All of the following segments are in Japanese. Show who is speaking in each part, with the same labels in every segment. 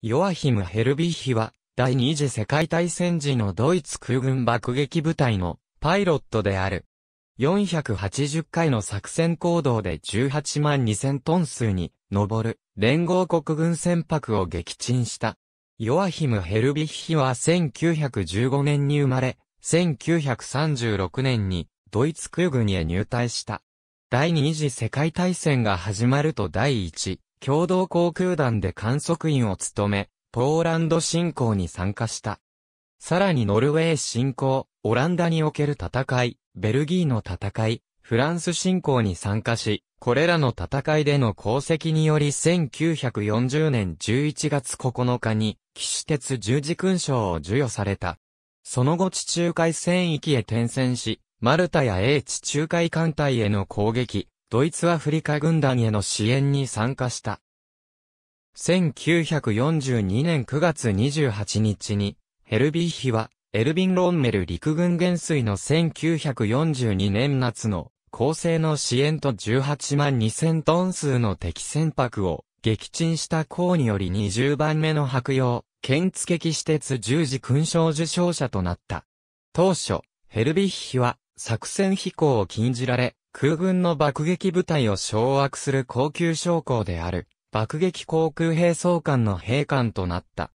Speaker 1: ヨアヒム・ヘルビッヒは、第二次世界大戦時のドイツ空軍爆撃部隊のパイロットである。480回の作戦行動で18万2000トン数に上る連合国軍船舶を撃沈した。ヨアヒム・ヘルビッヒは1915年に生まれ、1936年にドイツ空軍へ入隊した。第二次世界大戦が始まると第一共同航空団で観測員を務め、ポーランド侵攻に参加した。さらにノルウェー侵攻、オランダにおける戦い、ベルギーの戦い、フランス侵攻に参加し、これらの戦いでの功績により1940年11月9日に、騎士鉄十字勲章を授与された。その後地中海戦域へ転戦し、マルタや英地中海艦隊への攻撃、ドイツアフリカ軍団への支援に参加した。1942年9月28日に、ヘルビーヒは、エルビン・ロンメル陸軍元帥の1942年夏の、構成の支援と18万2000トン数の敵船舶を撃沈した功により20番目の白洋、剣付騎士鉄十字勲章受章者となった。当初、ヘルビッヒは作戦飛行を禁じられ、空軍の爆撃部隊を掌握する高級将校である、爆撃航空兵総監の兵官となった。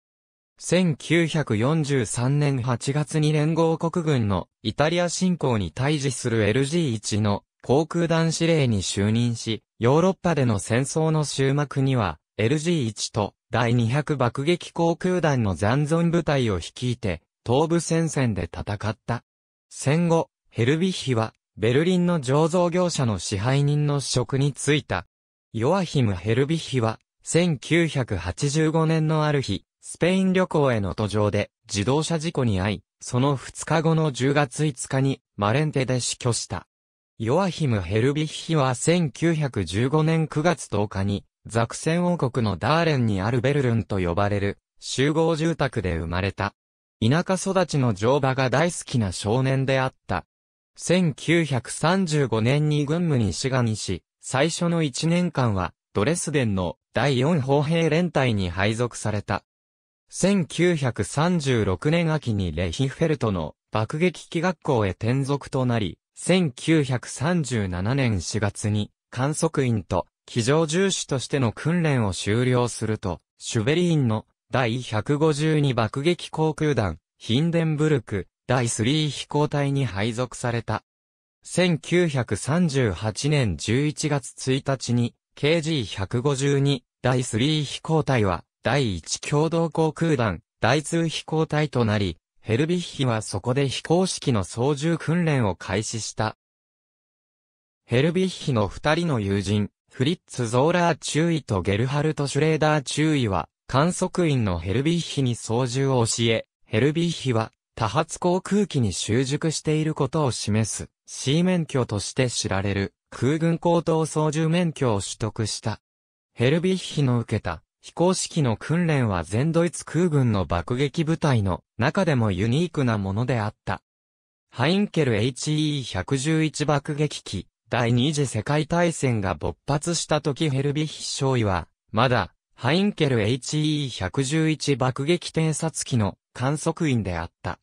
Speaker 1: 1943年8月に連合国軍のイタリア侵攻に対峙する LG1 の航空団司令に就任し、ヨーロッパでの戦争の終幕には LG1 と第200爆撃航空団の残存部隊を率いて東部戦線で戦った。戦後、ヘルビヒはベルリンの醸造業者の支配人の職に就いた。ヨアヒム・ヘルビヒは、1985年のある日、スペイン旅行への途上で自動車事故に遭い、その2日後の10月5日にマレンテで死去した。ヨアヒム・ヘルビヒは1915年9月10日に、ザクセン王国のダーレンにあるベルルンと呼ばれる集合住宅で生まれた。田舎育ちの乗馬が大好きな少年であった。1935年に軍務に志願し、最初の1年間は、ドレスデンの第4砲兵連隊に配属された。1936年秋にレヒフェルトの爆撃機学校へ転属となり、1937年4月に観測員と機上重視としての訓練を終了すると、シュベリーンの第152爆撃航空団ヒンデンブルク第3飛行隊に配属された。1938年11月1日に KG152 第3飛行隊は第1共同航空団第2飛行隊となり、ヘルビッヒはそこで非公式の操縦訓練を開始した。ヘルビッヒの二人の友人、フリッツ・ゾーラー中尉とゲルハルト・シュレーダー中尉は、観測員のヘルビッヒに操縦を教え、ヘルビッヒは多発航空機に習熟していることを示す C 免許として知られる空軍高等操縦免許を取得した。ヘルビッヒの受けた飛行式の訓練は全ドイツ空軍の爆撃部隊の中でもユニークなものであった。ハインケル HE111 爆撃機第二次世界大戦が勃発した時ヘルビッヒ少尉は、まだ、ハインケル HE111 爆撃偵察機の観測員であった。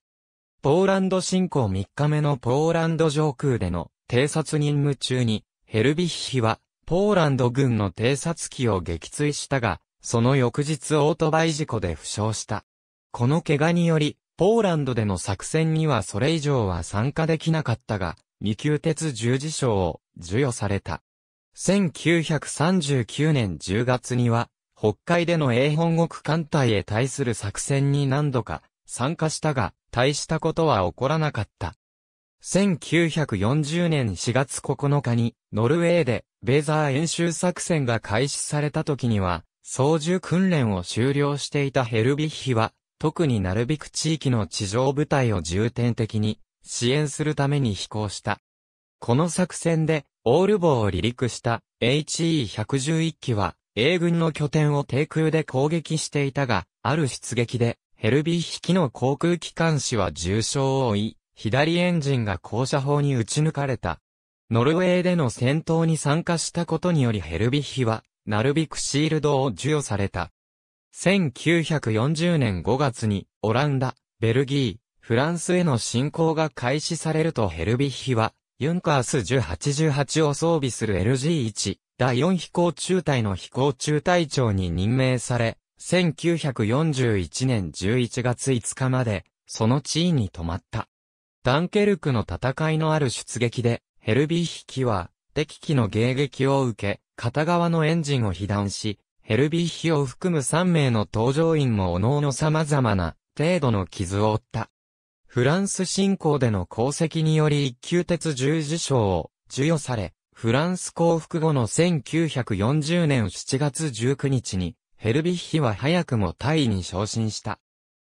Speaker 1: ポーランド侵攻3日目のポーランド上空での偵察任務中に、ヘルビッヒは、ポーランド軍の偵察機を撃墜したが、その翌日オートバイ事故で負傷した。この怪我により、ポーランドでの作戦にはそれ以上は参加できなかったが、未級鉄十字章を授与された。1939年10月には、北海での英本国艦隊へ対する作戦に何度か参加したが、大したことは起こらなかった。1940年4月9日に、ノルウェーで、ベーザー演習作戦が開始された時には、操縦訓練を終了していたヘルビッヒは、特になるべく地域の地上部隊を重点的に支援するために飛行した。この作戦で、オールボを離陸した HE111 機は、英軍の拠点を低空で攻撃していたが、ある出撃で、ヘルビーヒ機の航空機関士は重傷を負い、左エンジンが降車砲に撃ち抜かれた。ノルウェーでの戦闘に参加したことによりヘルビヒは、ナルビクシールドを授与された。1940年5月に、オランダ、ベルギー、フランスへの侵攻が開始されるとヘルビヒは、ユンカース1088を装備する LG1、第4飛行中隊の飛行中隊長に任命され、1941年11月5日まで、その地位に止まった。ダンケルクの戦いのある出撃で、ヘルビーヒ機は、敵機の迎撃を受け、片側のエンジンを被弾し、ヘルビーヒを含む3名の搭乗員も各々様々な程度の傷を負った。フランス侵攻での功績により一級鉄十字章を授与され、フランス降伏後の1940年7月19日にヘルビッヒは早くも大尉に昇進した。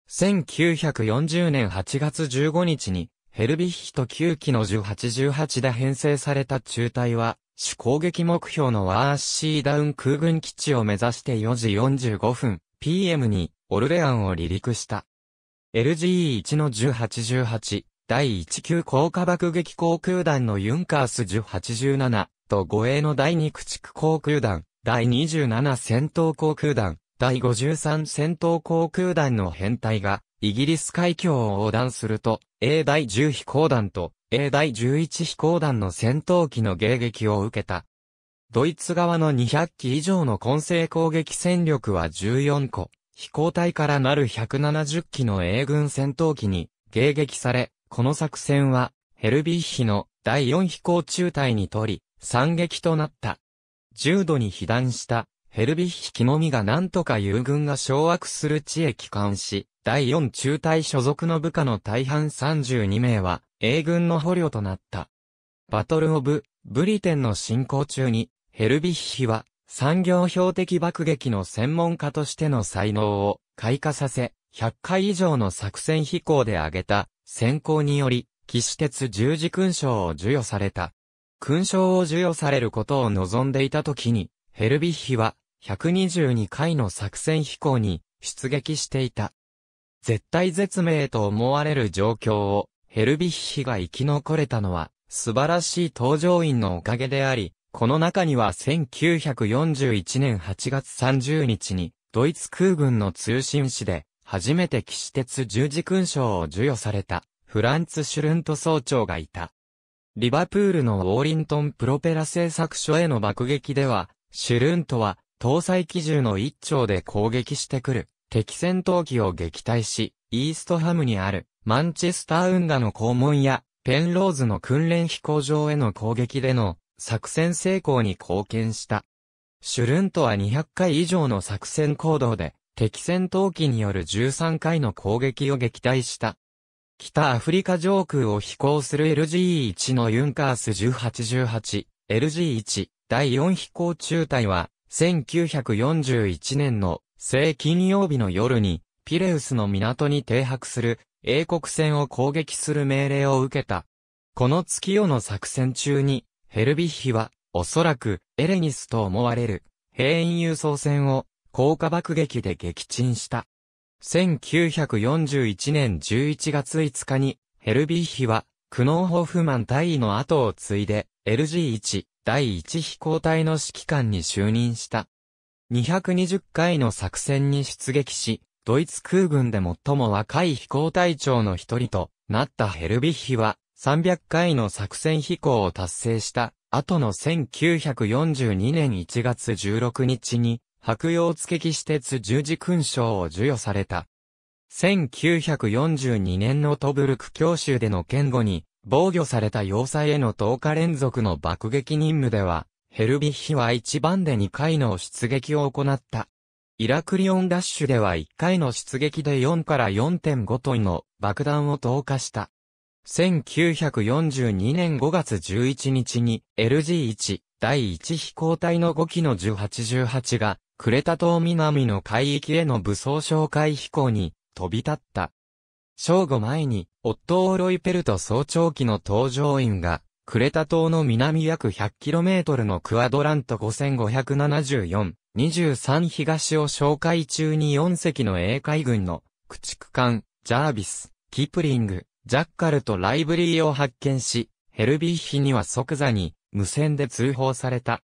Speaker 1: 1940年8月15日に、ヘルビッヒと9機の1088で編成された中隊は、主攻撃目標のワーシーダウン空軍基地を目指して4時45分、PM に、オルレアンを離陸した。LGE1 の1088、第1級高下爆撃航空団のユンカース1087と護衛の第2駆逐航空団、第27戦闘航空団、第53戦闘航空団の編隊が、イギリス海峡を横断すると、A 第10飛行団と A 第11飛行団の戦闘機の迎撃を受けた。ドイツ側の200機以上の混成攻撃戦力は14個、飛行隊からなる170機の英軍戦闘機に迎撃され、この作戦はヘルビーヒの第4飛行中隊にとり、惨劇となった。重度に被弾したヘルビッヒキモミが何とか友軍が掌握する地へ帰還し、第4中隊所属の部下の大半32名は、英軍の捕虜となった。バトルオブ、ブリテンの進行中に、ヘルビッヒは、産業標的爆撃の専門家としての才能を開花させ、100回以上の作戦飛行で挙げた、先行により、騎士鉄十字勲章を授与された。勲章を授与されることを望んでいた時に、ヘルビッヒは、122回の作戦飛行に出撃していた。絶対絶命と思われる状況を、ヘルビッヒが生き残れたのは、素晴らしい搭乗員のおかげであり、この中には1941年8月30日に、ドイツ空軍の通信士で、初めて騎士鉄十字勲章を授与された、フランツ・シュルント総長がいた。リバプールのウォーリントンプロペラ製作所への爆撃では、シュルントは、搭載機銃の一丁で攻撃してくる、敵戦闘機を撃退し、イーストハムにある、マンチェスター運河の校門や、ペンローズの訓練飛行場への攻撃での、作戦成功に貢献した。シュルントは200回以上の作戦行動で、敵戦闘機による13回の攻撃を撃退した。北アフリカ上空を飛行する LG1 のユンカース1818、LG1 第4飛行中隊は、1941年の正金曜日の夜に、ピレウスの港に停泊する英国船を攻撃する命令を受けた。この月夜の作戦中に、ヘルビッヒは、おそらく、エレニスと思われる、兵員輸送船を、降下爆撃で撃沈した。1941年11月5日に、ヘルビーヒは、クノーホフマン大尉の後を継いで、LG1、第1飛行隊の指揮官に就任した。220回の作戦に出撃し、ドイツ空軍で最も若い飛行隊長の一人となったヘルビッヒは、300回の作戦飛行を達成した後の1942年1月16日に、白洋付騎士鉄十字勲章を授与された。1942年のトブルク教習での言語に、防御された要塞への10日連続の爆撃任務では、ヘルビッヒは1番で2回の出撃を行った。イラクリオンダッシュでは1回の出撃で4から4.5トンの爆弾を投下した。1942年5月11日に LG1 第1飛行隊の5機の1088がクレタ島南の海域への武装哨戒飛行に飛び立った。正午前に、オットー・ロイペルト総長機の搭乗員が、クレタ島の南約 100km のクアドラント5574、23東を紹介中に4隻の英海軍の駆逐艦、ジャービス、キプリング、ジャッカルとライブリーを発見し、ヘルビー妃には即座に無線で通報された。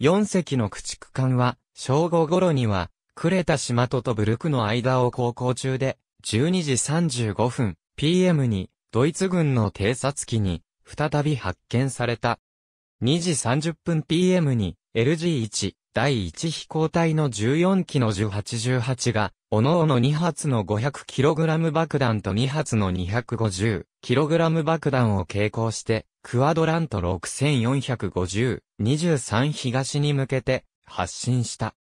Speaker 1: 4隻の駆逐艦は正午頃には、クレタ島とトブルクの間を航行中で、12時35分、PM に、ドイツ軍の偵察機に、再び発見された。2時30分 PM に、LG1、第1飛行隊の14機の1818が、おのおの2発の 500kg 爆弾と2発の 250kg 爆弾を携行して、クアドラント6450、23東に向けて、発進した。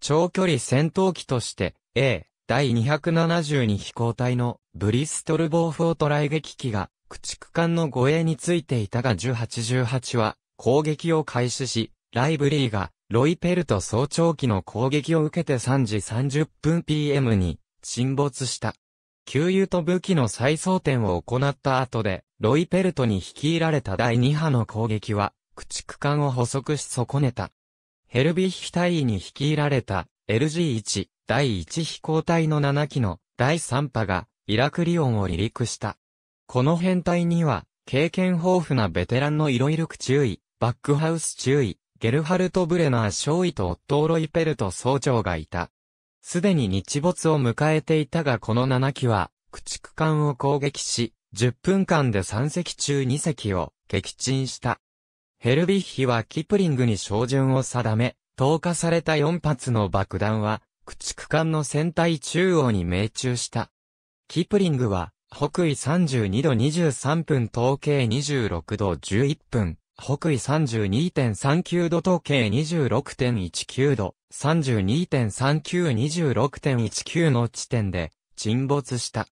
Speaker 1: 長距離戦闘機として A 第272飛行隊のブリストルボーフォート雷撃機が駆逐艦の護衛についていたが1818は攻撃を開始し、ライブリーがロイペルト早朝機の攻撃を受けて3時30分 PM に沈没した。給油と武器の再装填を行った後で、ロイペルトに率いられた第2波の攻撃は、駆逐艦を捕捉し損ねた。ヘルビヒ隊員に率いられた LG1 第1飛行隊の7機の第3波がイラクリオンを離陸した。この編隊には経験豊富なベテランのイロイルク中尉、バックハウス中尉、ゲルハルト・ブレナー少尉とオットーロイペルト総長がいた。すでに日没を迎えていたがこの7機は駆逐艦を攻撃し、10分間で3隻中2隻を撃沈した。ヘルビッヒはキプリングに照準を定め、投下された4発の爆弾は、駆逐艦の船体中央に命中した。キプリングは、北緯32度23分統計26度11分、北緯32.39度統計26.19度、32.3926.19の地点で沈没した。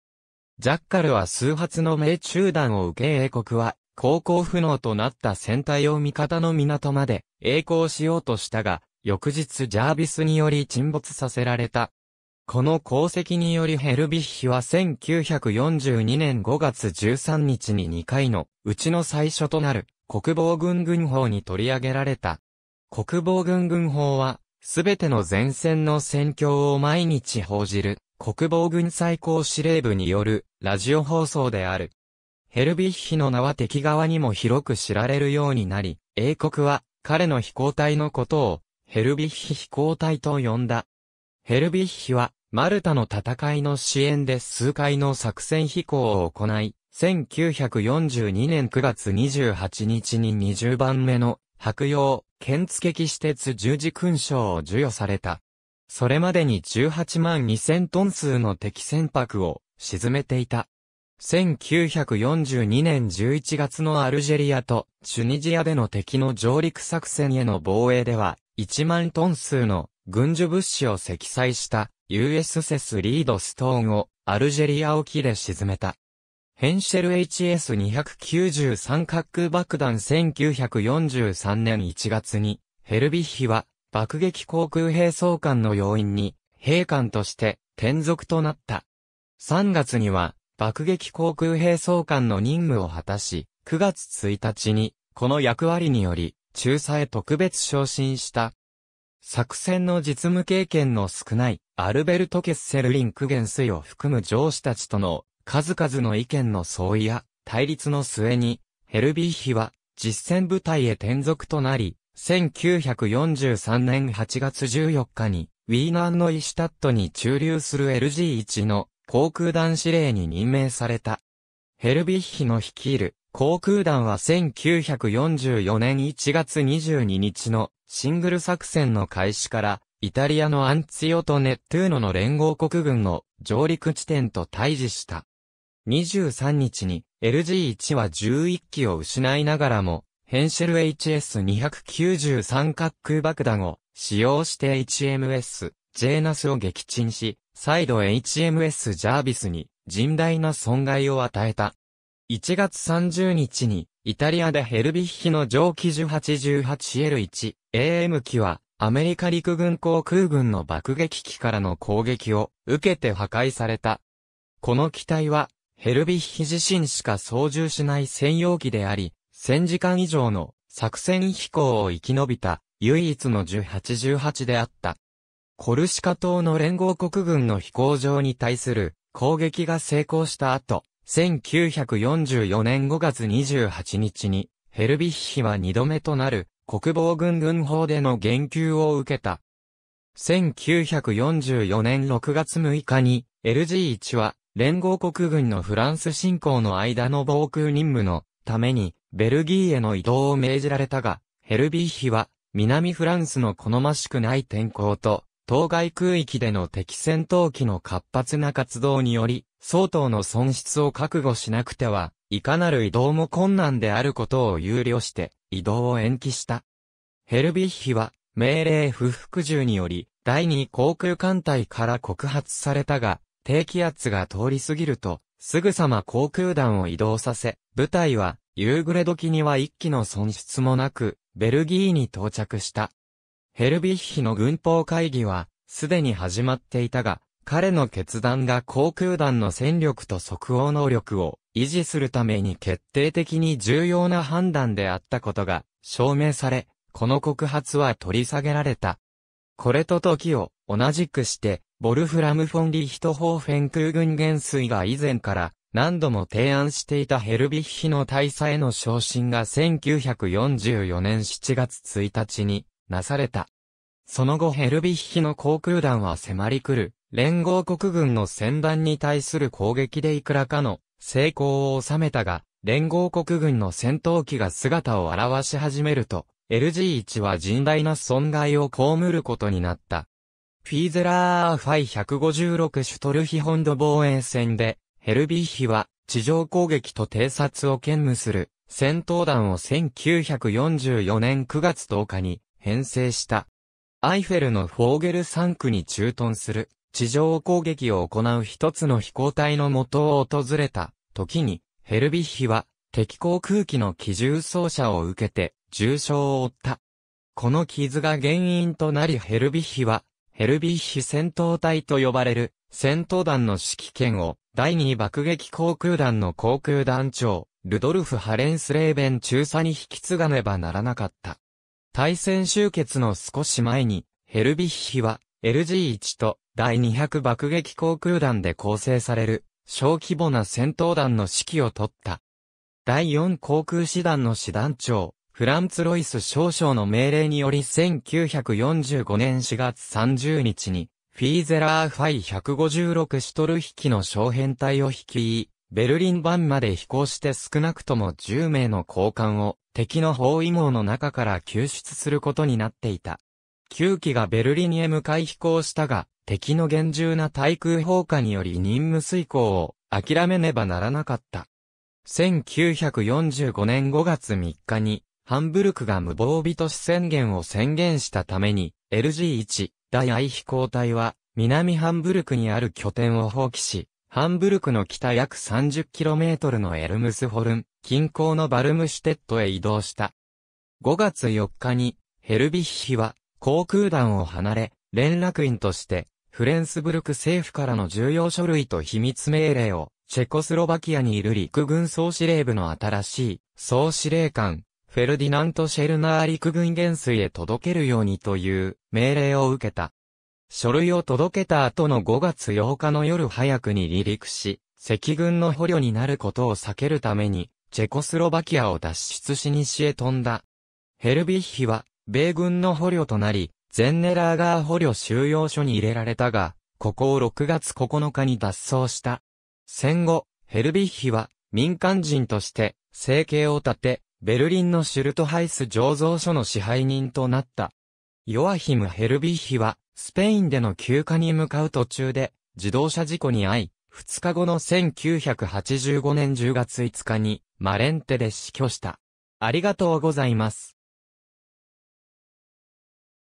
Speaker 1: ジャッカルは数発の命中弾を受け英国は航行不能となった船体を味方の港まで栄光しようとしたが、翌日ジャービスにより沈没させられた。この功績によりヘルビッヒは1942年5月13日に2回のうちの最初となる国防軍軍法に取り上げられた。国防軍軍法は、すべての前線の戦況を毎日報じる国防軍最高司令部によるラジオ放送である。ヘルビッヒの名は敵側にも広く知られるようになり、英国は彼の飛行隊のことをヘルビッヒ飛行隊と呼んだ。ヘルビッヒはマルタの戦いの支援で数回の作戦飛行を行い、1942年9月28日に20番目の白洋、剣付騎士鉄十字勲章を授与された。それまでに18万2000トン数の敵船舶を沈めていた。1942年11月のアルジェリアとチュニジアでの敵の上陸作戦への防衛では、1万トン数の軍需物資を積載した USS リードストーンをアルジェリア沖で沈めた。ヘンシェル HS293 滑空爆弾1943年1月に、ヘルビッヒは爆撃航空兵総監の要員に、兵官として転属となった。3月には、爆撃航空兵総監の任務を果たし、9月1日に、この役割により、中佐へ特別昇進した。作戦の実務経験の少ない、アルベルト・ケッセルリンク元帥を含む上司たちとの、数々の意見の相違や、対立の末に、ヘルビー妃は、実戦部隊へ転属となり、1943年8月14日に、ウィーナーのイシュタットに駐留する LG1 の航空団司令に任命された。ヘルビッヒの率いる航空団は1944年1月22日のシングル作戦の開始から、イタリアのアンツィオとネットゥーノの連合国軍の上陸地点と対峙した。23日に LG1 は11機を失いながらも、ヘンシェル HS293 滑空爆弾を使用して HMS、ジェーナスを撃沈し、再度 HMS ジャービスに甚大な損害を与えた。1月30日に、イタリアでヘルビッヒの蒸気1 8 8 l 1 AM 機は、アメリカ陸軍航空軍の爆撃機からの攻撃を受けて破壊された。この機体は、ヘルビッヒ自身しか操縦しない専用機であり、1000時間以上の作戦飛行を生き延びた唯一の1 8 8であった。コルシカ島の連合国軍の飛行場に対する攻撃が成功した後、1944年5月28日に、ヘルビッヒは2度目となる国防軍軍法での言及を受けた。1944年6月6日に、LG1 は連合国軍のフランス侵攻の間の防空任務のために、ベルギーへの移動を命じられたが、ヘルビッヒは、南フランスの好ましくない天候と、当該空域での敵戦闘機の活発な活動により、相当の損失を覚悟しなくては、いかなる移動も困難であることを憂慮して、移動を延期した。ヘルビッヒは、命令不服従により、第2航空艦隊から告発されたが、低気圧が通り過ぎると、すぐさま航空団を移動させ、部隊は、夕暮れ時には一機の損失もなく、ベルギーに到着した。ヘルビッヒの軍法会議は、すでに始まっていたが、彼の決断が航空団の戦力と即応能力を維持するために決定的に重要な判断であったことが証明され、この告発は取り下げられた。これと時を同じくして、ボルフラム・フォン・リヒトホーフェン空軍元帥が以前から何度も提案していたヘルビッヒの大佐への昇進が1944年7月1日になされた。その後ヘルビッヒの航空団は迫り来る、連合国軍の戦団に対する攻撃でいくらかの成功を収めたが、連合国軍の戦闘機が姿を現し始めると、LG1 は甚大な損害をこむることになった。フィーゼラーファイ156シュトルヒホンド防衛戦で、ヘルビッヒは地上攻撃と偵察を兼務する戦闘団を1944年9月10日に編成した。アイフェルのフォーゲル3区に駐屯する地上攻撃を行う一つの飛行隊の元を訪れた時にヘルビッヒは敵航空機の機銃装車を受けて重傷を負った。この傷が原因となりヘルビッヒはヘルビッヒ戦闘隊と呼ばれる戦闘団の指揮権を第2爆撃航空団の航空団長、ルドルフ・ハレンスレーベン中佐に引き継がねばならなかった。対戦終結の少し前に、ヘルビッヒは LG1 と第200爆撃航空団で構成される小規模な戦闘団の指揮を取った。第4航空師団の師団長、フランツ・ロイス少将の命令により1945年4月30日に、フィーゼラーファイ156シトルヒキの小編隊を率い、ベルリン版まで飛行して少なくとも10名の交換を敵の包囲網の中から救出することになっていた。9機がベルリンへ向かい飛行したが、敵の厳重な対空砲火により任務遂行を諦めねばならなかった。1945年5月3日に、ハンブルクが無防備都市宣言を宣言したために、LG1 大愛飛行隊は、南ハンブルクにある拠点を放棄し、ハンブルクの北約 30km のエルムスホルン、近郊のバルムシュテットへ移動した。5月4日に、ヘルビッヒは、航空団を離れ、連絡員として、フレンスブルク政府からの重要書類と秘密命令を、チェコスロバキアにいる陸軍総司令部の新しい、総司令官、フェルディナント・シェルナー陸軍元帥へ届けるようにという命令を受けた。書類を届けた後の5月8日の夜早くに離陸し、赤軍の捕虜になることを避けるために、チェコスロバキアを脱出し西へ飛んだ。ヘルビッヒは、米軍の捕虜となり、ゼンネラーガー捕虜収容所に入れられたが、ここを6月9日に脱走した。戦後、ヘルビッヒは、民間人として、生計を立て、ベルリンのシュルトハイス醸造所の支配人となった。ヨアヒム・ヘルビーヒは、スペインでの休暇に向かう途中で、自動車事故に遭い、2日後の1985年10月5日に、マレンテで死去した。ありがとうございます。